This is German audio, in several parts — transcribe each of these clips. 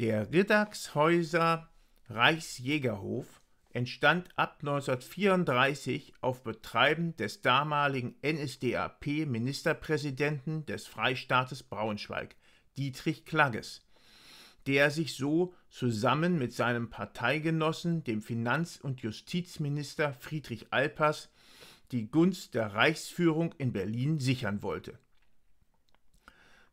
Der Riddagshäuser Reichsjägerhof entstand ab 1934 auf Betreiben des damaligen NSDAP-Ministerpräsidenten des Freistaates Braunschweig, Dietrich Klagges, der sich so zusammen mit seinem Parteigenossen, dem Finanz- und Justizminister Friedrich Alpers, die Gunst der Reichsführung in Berlin sichern wollte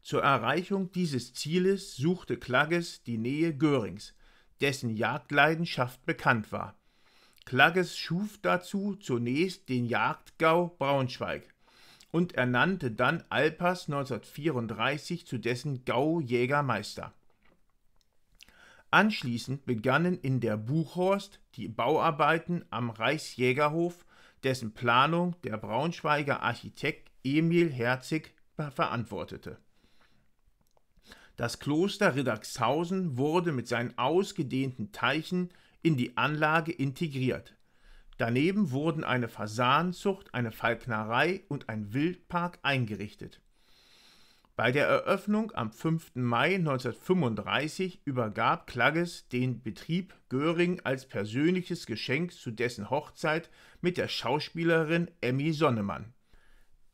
zur Erreichung dieses Zieles suchte Klagges die Nähe Görings, dessen Jagdleidenschaft bekannt war. Klagges schuf dazu zunächst den Jagdgau Braunschweig und ernannte dann Alpers 1934 zu dessen Gaujägermeister. Anschließend begannen in der Buchhorst die Bauarbeiten am Reichsjägerhof, dessen Planung der Braunschweiger Architekt Emil Herzig verantwortete das Kloster Riddagshausen wurde mit seinen ausgedehnten Teichen in die Anlage integriert. Daneben wurden eine Fasanenzucht, eine Falknerei und ein Wildpark eingerichtet. Bei der Eröffnung am 5. Mai 1935 übergab Klagges den Betrieb Göring als persönliches Geschenk zu dessen Hochzeit mit der Schauspielerin Emmy Sonnemann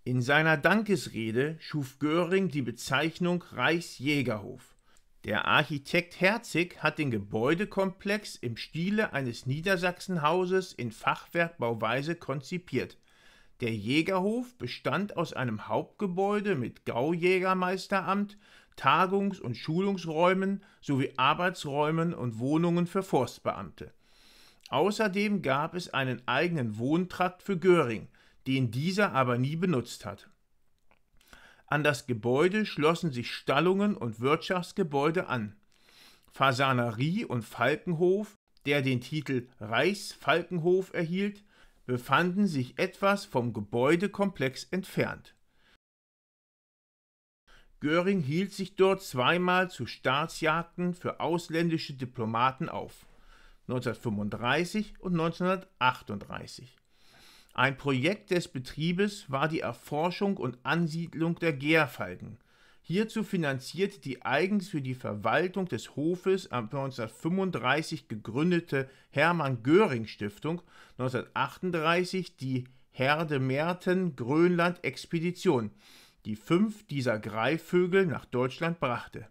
in seiner Dankesrede schuf Göring die Bezeichnung Reichsjägerhof. Der Architekt Herzig hat den Gebäudekomplex im Stile eines Niedersachsenhauses in Fachwerkbauweise konzipiert. Der Jägerhof bestand aus einem Hauptgebäude mit Gaujägermeisteramt, Tagungs- und Schulungsräumen sowie Arbeitsräumen und Wohnungen für Forstbeamte. Außerdem gab es einen eigenen Wohntrakt für Göring, den dieser aber nie benutzt hat. An das Gebäude schlossen sich Stallungen und Wirtschaftsgebäude an. Fasanerie und Falkenhof, der den Titel Reichsfalkenhof erhielt, befanden sich etwas vom Gebäudekomplex entfernt. Göring hielt sich dort zweimal zu Staatsjagden für ausländische Diplomaten auf, 1935 und 1938. Ein Projekt des Betriebes war die Erforschung und Ansiedlung der Gärfalken. Hierzu finanzierte die eigens für die Verwaltung des Hofes 1935 gegründete Hermann Göring Stiftung 1938 die Herde Merten Grönland Expedition, die fünf dieser Greifvögel nach Deutschland brachte.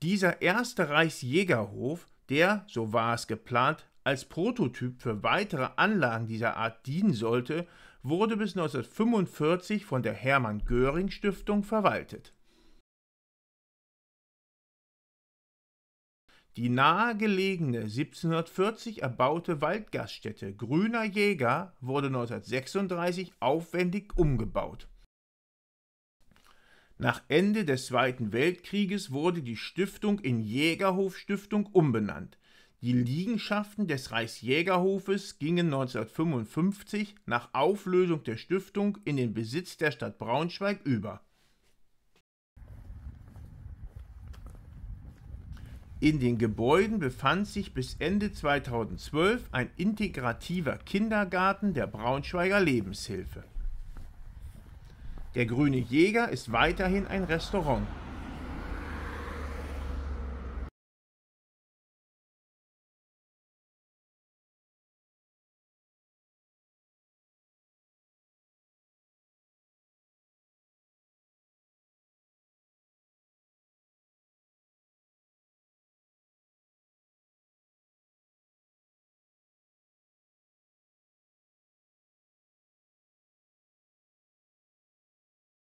Dieser erste Reichsjägerhof, der, so war es geplant, als Prototyp für weitere Anlagen dieser Art dienen sollte, wurde bis 1945 von der Hermann Göring Stiftung verwaltet. Die nahegelegene 1740 erbaute Waldgaststätte Grüner Jäger wurde 1936 aufwendig umgebaut. Nach Ende des Zweiten Weltkrieges wurde die Stiftung in Jägerhof Stiftung umbenannt die Liegenschaften des Reichsjägerhofes gingen 1955 nach Auflösung der Stiftung in den Besitz der Stadt Braunschweig über. In den Gebäuden befand sich bis Ende 2012 ein integrativer Kindergarten der Braunschweiger Lebenshilfe. Der Grüne Jäger ist weiterhin ein Restaurant.